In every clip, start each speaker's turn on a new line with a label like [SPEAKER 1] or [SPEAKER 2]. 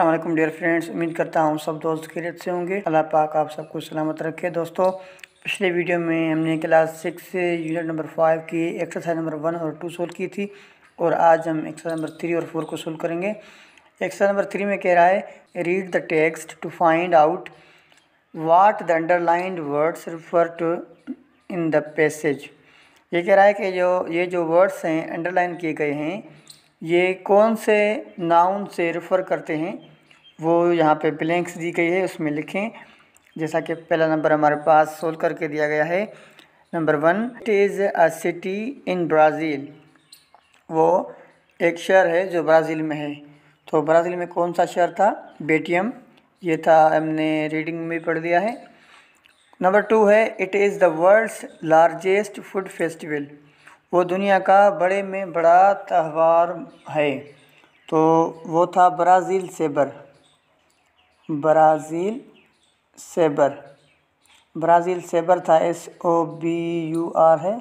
[SPEAKER 1] अल्लाम dear friends उम्मीद करता हूँ सब दोस्त खैरियत से होंगे अल्लाह पाक आप सबको सलामत रखे दोस्तों पिछले वीडियो में हमने क्लास सिक्स से यूनिट नंबर फाइव की एक्सरसाइज नंबर वन और टू सोल्व की थी और आज हम एक्सरसाइज नंबर थ्री और फोर को सोल्व करेंगे एक्सरसाइज नंबर थ्री में कह रहा है read the text to find out what the underlined words refer to in the passage ये कह रहा है कि जो ये जो वर्ड्स हैं अंडरलाइन किए गए हैं ये कौन से नाउन से रेफ़र करते हैं वो यहाँ पे ब्लैंक्स दी गई है उसमें लिखें जैसा कि पहला नंबर हमारे पास सोल्व करके दिया गया है number one it is a city in Brazil वो एक शहर है जो ब्राज़ील में है तो ब्राज़ील में कौन सा शहर था बेटियम ये था हमने रीडिंग में पढ़ दिया है नंबर टू है it is the world's largest food festival वो दुनिया का बड़े में बड़ा त्यौहार है तो वो था Brazil sabor Brazil sabor Brazil sabor था S O B U R है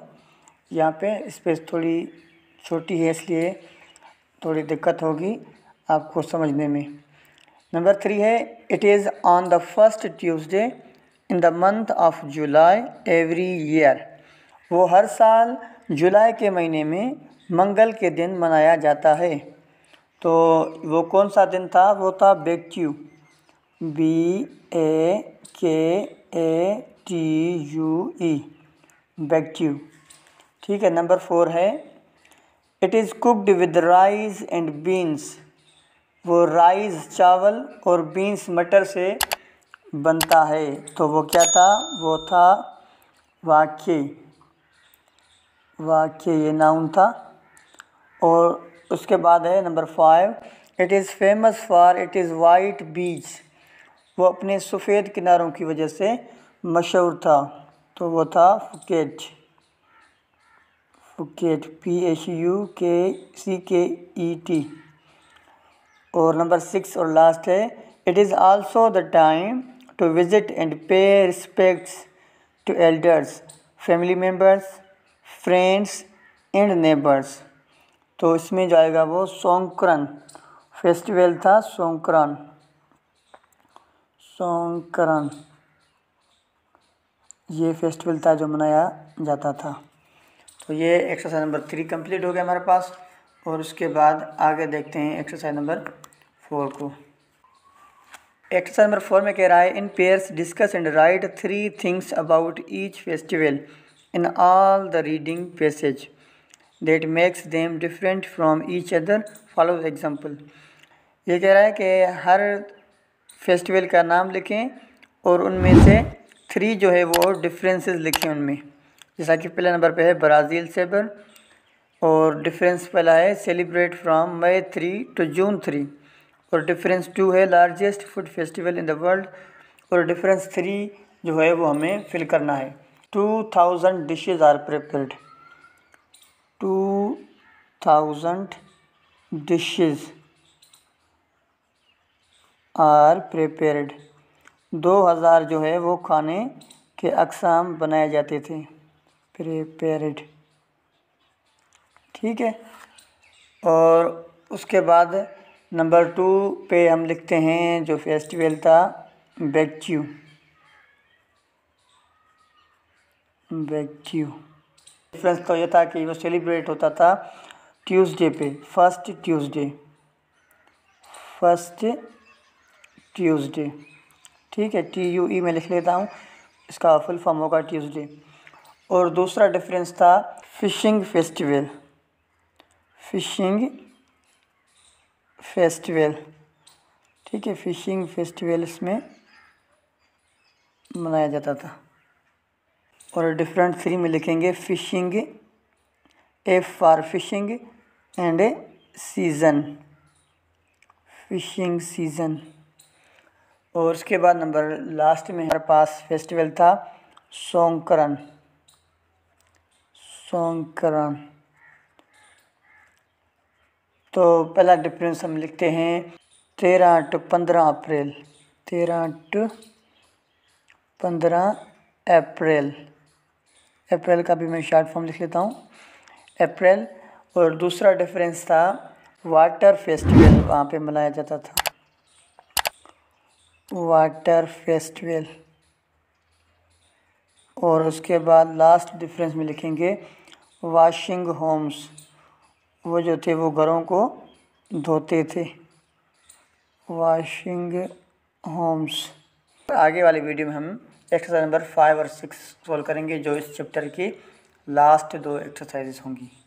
[SPEAKER 1] यहाँ पे स्पेस थोड़ी छोटी है इसलिए थोड़ी दिक्कत होगी आपको समझने में नंबर थ्री है it is on the first Tuesday in the month of July every year वो हर साल जुलाई के महीने में मंगल के दिन मनाया जाता है तो वो कौन सा दिन था वो था बेक्यू बी ए के ए टी यू ई बेक्यू ठीक है नंबर फोर है it is cooked with rice and beans वो राइस चावल और बीन्स मटर से बनता है तो वो क्या था वो था वाक्य वाक्य ये नाउन था और उसके बाद है number five it is famous for it is white beach वो अपने सफ़ेद किनारों की वजह से मशहूर था तो वो था Phuket Phuket P H U K E T ई टी और नंबर सिक्स और लास्ट है it is also the time to visit and pay respects to elders family members friends and neighbours तो इसमें जो आएगा वो सोंकरन फेस्टिवल था सोंकरन सोंकरन ये फेस्टिवल था जो मनाया जाता था तो ये एक्सरसाइज नंबर थ्री कंप्लीट हो गया हमारे पास और उसके बाद आगे देखते हैं एक्सरसाइज नंबर फोर को एक्सरसाइज नंबर फोर में कह रहा है in pairs discuss and write three things about each festival in all the reading passage that makes them different from each other follow example ये कह रहा है कि हर फेस्टिवल का नाम लिखें और उनमें से थ्री जो है वो डिफरेंसेस लिखें उनमें जैसा कि पहले नंबर पे है ब्राज़ील सेबर और डिफरेंस पहला है celebrate from May three to June three और डिफरेंस टू है largest food festival in the world और डिफरेंस थ्री जो है वो हमें फिल करना है two dishes are are two thousand dishes are prepared हज़ार जो है वो खाने के अकसाम बनाए जाते थे प्रिपेयर्ड ठीक है और उसके बाद नंबर टू पे हम लिखते हैं जो फेस्टिवल था बेच्यू वैक्यू डिफ्रेंस तो ये था कि वो सेलिब्रेट होता था ट्यूसडे पे फर्स्ट ट्यूसडे फर्स्ट ट्यूसडे ठीक है टी यू ई में लिख लेता हूँ इसका फुल फॉर्म होगा ट्यूसडे और दूसरा डिफरेंस था फिशिंग फेस्टिवल फिशिंग फेस्टिवल ठीक है फिशिंग फेस्टिवल इसमें मनाया जाता था और डिफरेंट थ्री में लिखेंगे fishing A for fishing and A season fishing season और उसके बाद नंबर लास्ट में हमारे पास फेस्टिवल था सोंकरण सोंकरण तो पहला डिफरेंस हम लिखते हैं तेरह टू पंद्रह अप्रैल तेरह टू पंद्रह अप्रैल अप्रैल का भी मैं शार्ट फॉर्म लिख लेता हूँ अप्रैल और दूसरा डिफरेंस था वाटर फेस्टिवल वहाँ पे मनाया जाता था वाटर फेस्टिवल और उसके बाद लास्ट डिफरेंस में लिखेंगे वाशिंग होम्स वो जो थे वो घरों को धोते थे वाशिंग होम्स आगे वाली वीडियो में हम एक्सरसाइज नंबर फाइव और सिक्स सॉल्व करेंगे जो इस चैप्टर की लास्ट दो एक्सरसाइजेस होंगी